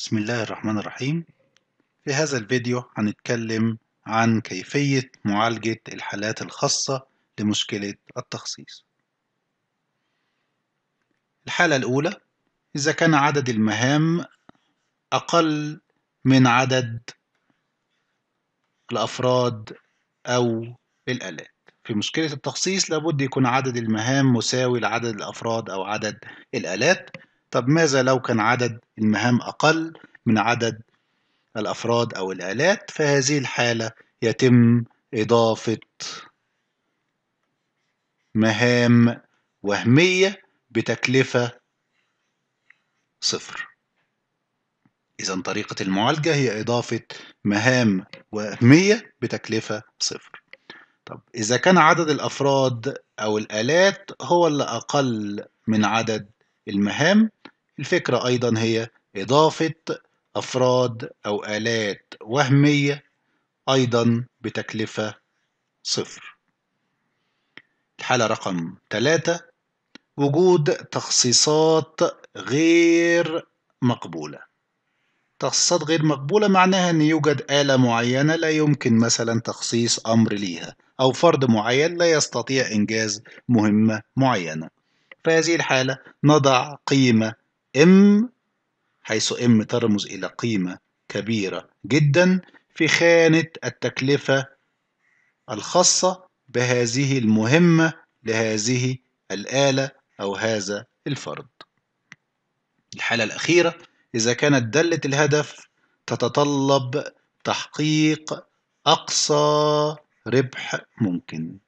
بسم الله الرحمن الرحيم في هذا الفيديو هنتكلم عن كيفية معالجة الحالات الخاصة لمشكلة التخصيص الحالة الأولى إذا كان عدد المهام أقل من عدد الأفراد أو الآلات في مشكلة التخصيص لابد يكون عدد المهام مساوي لعدد الأفراد أو عدد الآلات طب ماذا لو كان عدد المهام أقل من عدد الأفراد أو الآلات فهذه الحالة يتم إضافة مهام وهمية بتكلفة صفر إذا طريقة المعالجة هي إضافة مهام وهمية بتكلفة صفر طب إذا كان عدد الأفراد أو الآلات هو اللي أقل من عدد المهام الفكرة أيضا هي إضافة أفراد أو آلات وهمية أيضا بتكلفة صفر الحالة رقم ثلاثة وجود تخصيصات غير مقبولة تخصيصات غير مقبولة معناها أن يوجد آلة معينة لا يمكن مثلا تخصيص أمر ليها أو فرد معين لا يستطيع إنجاز مهمة معينة فهذه الحالة نضع قيمة M حيث M ترمز إلى قيمة كبيرة جدا في خانة التكلفة الخاصة بهذه المهمة لهذه الآلة أو هذا الفرد الحالة الأخيرة إذا كانت دالة الهدف تتطلب تحقيق أقصى ربح ممكن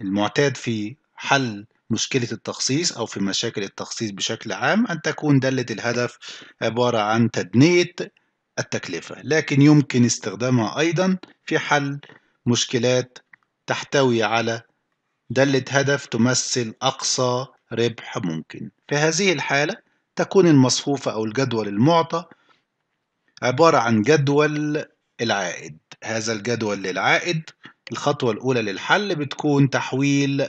المعتاد في حل مشكلة التخصيص أو في مشاكل التخصيص بشكل عام أن تكون دالة الهدف عبارة عن تدنية التكلفة لكن يمكن استخدامها أيضا في حل مشكلات تحتوي على دالة هدف تمثل أقصى ربح ممكن في هذه الحالة تكون المصفوفة أو الجدول المعطى عبارة عن جدول العائد هذا الجدول للعائد الخطوة الأولى للحل بتكون تحويل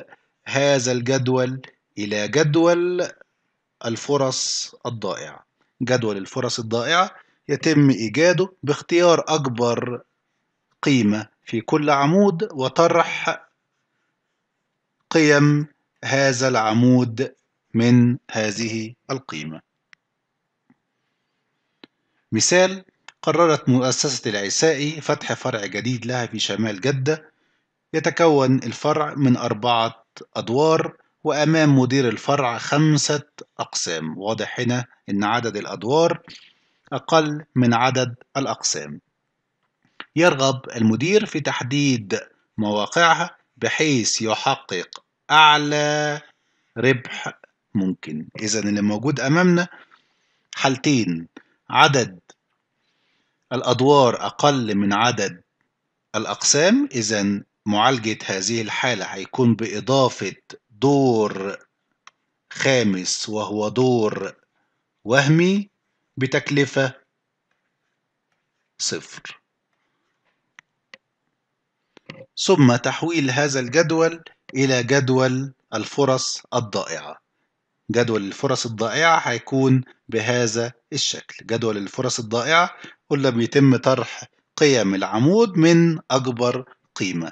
هذا الجدول إلى جدول الفرص الضائعة جدول الفرص الضائعة يتم إيجاده باختيار أكبر قيمة في كل عمود وطرح قيم هذا العمود من هذه القيمة مثال قررت مؤسسة العسائي فتح فرع جديد لها في شمال جدة يتكون الفرع من أربعة أدوار وأمام مدير الفرع خمسة أقسام واضح هنا أن عدد الأدوار أقل من عدد الأقسام يرغب المدير في تحديد مواقعها بحيث يحقق أعلى ربح ممكن إذا اللي موجود أمامنا حالتين عدد الأدوار أقل من عدد الأقسام إذا معالجة هذه الحالة هيكون بإضافة دور خامس وهو دور وهمي بتكلفة صفر ثم تحويل هذا الجدول إلى جدول الفرص الضائعة جدول الفرص الضائعة هيكون بهذا الشكل جدول الفرص الضائعة قلنا بيتم طرح قيم العمود من أكبر قيمة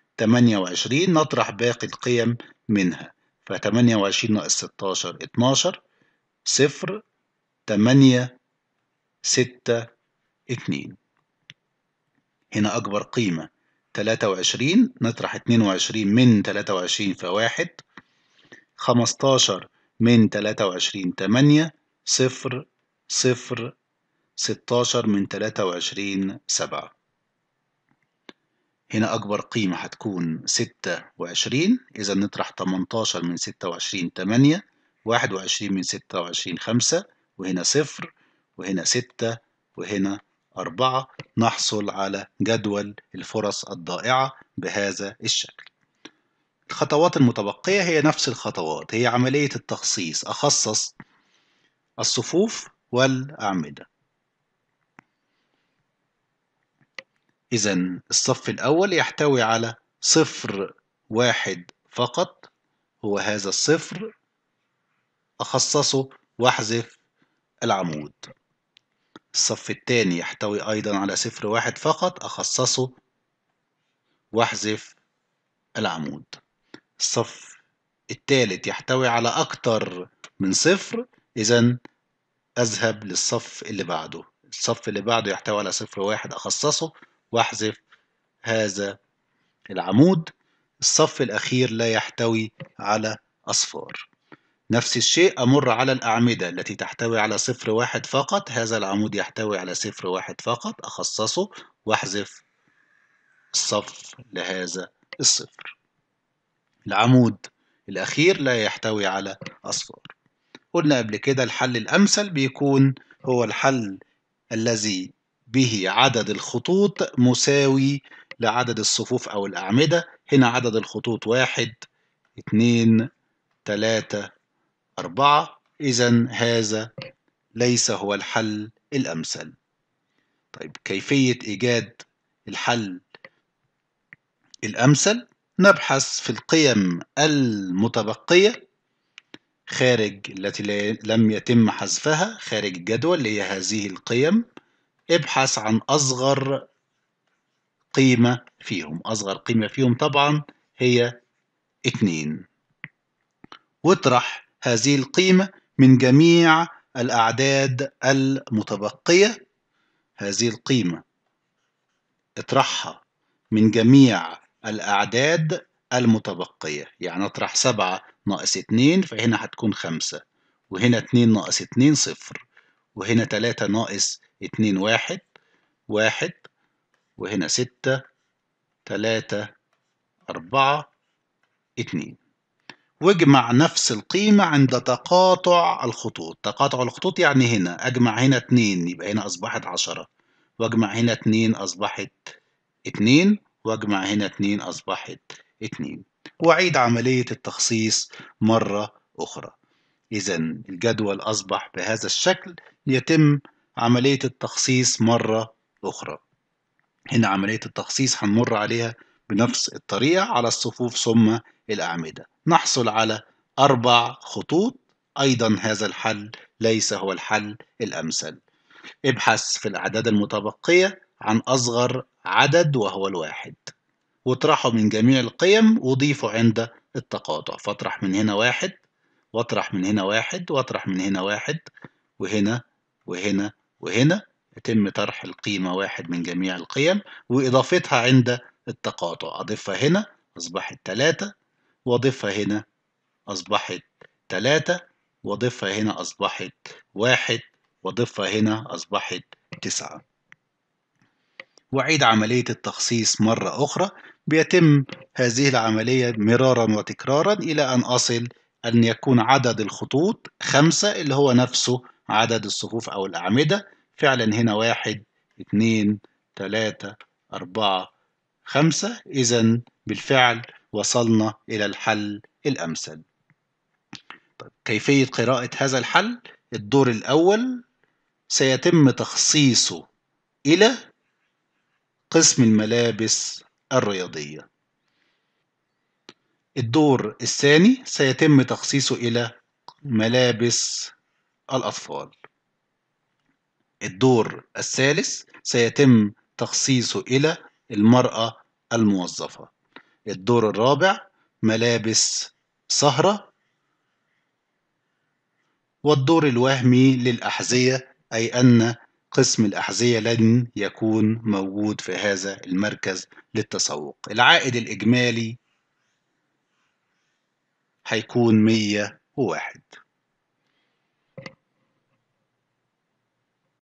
28 نطرح باقي القيم منها ف 28 ناقص 16 12 صفر 8 ستة اتنين هنا أكبر قيمة تلاتة وعشرين نطرح اتنين وعشرين من تلاتة وعشرين فواحد خمستاشر من تلاتة وعشرين 0 صفر صفر ستاشر من تلاتة وعشرين سبعة هنا أكبر قيمة هتكون ستة وعشرين إذا نطرح تمنتاشر من ستة وعشرين تمانية واحد وعشرين من ستة وعشرين خمسة وهنا صفر وهنا ستة وهنا أربعة نحصل على جدول الفرص الضائعة بهذا الشكل الخطوات المتبقية هي نفس الخطوات هي عملية التخصيص أخصص الصفوف والأعمدة إذا الصف الأول يحتوي على صفر واحد فقط هو هذا الصفر أخصصه وأحذف العمود الصف الثاني يحتوي أيضا على صفر واحد فقط أخصصه وأحذف العمود الصف الثالث يحتوي على أكثر من صفر إذا أذهب للصف اللي بعده الصف اللي بعده يحتوي على صفر واحد أخصصه واحذف هذا العمود الصف الأخير لا يحتوي على أصفار نفس الشيء أمر على الأعمدة التي تحتوي على صفر واحد فقط هذا العمود يحتوي على صفر واحد فقط أخصصه وأحذف الصف لهذا الصفر العمود الأخير لا يحتوي على أصفار قلنا قبل كده الحل الأمثل بيكون هو الحل الذي به عدد الخطوط مساوي لعدد الصفوف أو الأعمدة هنا عدد الخطوط واحد اتنين تلاتة أربعة إذا هذا ليس هو الحل الأمثل طيب كيفية إيجاد الحل الأمثل نبحث في القيم المتبقية خارج التي لم يتم حذفها خارج الجدول اللي هي هذه القيم ابحث عن أصغر قيمة فيهم أصغر قيمة فيهم طبعا هي اتنين واطرح هذه القيمة من جميع الأعداد المتبقية هذه القيمة اطرحها من جميع الأعداد المتبقية يعني اطرح سبعة ناقص اتنين فهنا هتكون خمسة وهنا اتنين ناقص اتنين صفر وهنا تلاتة ناقص اتنين واحد واحد وهنا ستة تلاتة أربعة اتنين واجمع نفس القيمة عند تقاطع الخطوط تقاطع الخطوط يعني هنا أجمع هنا اتنين يبقى هنا أصبحت عشرة وأجمع هنا اتنين أصبحت اتنين وأجمع هنا اتنين أصبحت اتنين وأعيد عملية التخصيص مرة أخرى إذا الجدول أصبح بهذا الشكل يتم عملية التخصيص مرة أخرى هنا عملية التخصيص هنمر عليها بنفس الطريقة على الصفوف ثم الأعمدة نحصل على أربع خطوط أيضا هذا الحل ليس هو الحل الأمثل ابحث في الأعداد المتبقية عن أصغر عدد وهو الواحد واطرحه من جميع القيم وضيفه عند التقاطع فاطرح من هنا واحد واطرح من هنا واحد واطرح من هنا واحد وهنا وهنا وهنا يتم طرح القيمة واحد من جميع القيم وإضافتها عند التقاطع أضيفها هنا أصبحت تلاتة وأضيفها هنا أصبحت تلاتة وأضيفها هنا أصبحت واحد وأضيفها هنا أصبحت تسعة وأعيد عملية التخصيص مرة أخرى بيتم هذه العملية مرارا وتكرارا إلى أن أصل أن يكون عدد الخطوط خمسة اللي هو نفسه عدد الصفوف أو الأعمدة فعلا هنا واحد اتنين تلاتة أربعة خمسة إذا بالفعل وصلنا إلى الحل الأمثل طيب كيفية قراءة هذا الحل الدور الأول سيتم تخصيصه إلى قسم الملابس الرياضية الدور الثاني سيتم تخصيصه إلى ملابس الأطفال الدور الثالث سيتم تخصيصه إلى المرأة الموظفة الدور الرابع ملابس سهرة والدور الوهمي للأحذية أي أن قسم الأحذية لن يكون موجود في هذا المركز للتسوق العائد الإجمالي هيكون 101